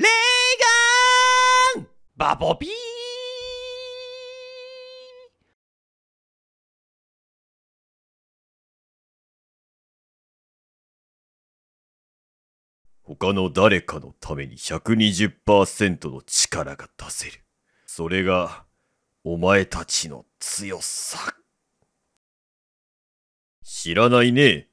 レーガンバボピー他の誰かのために120%の力が出せる。それが、お前たちの強さ。知らないね。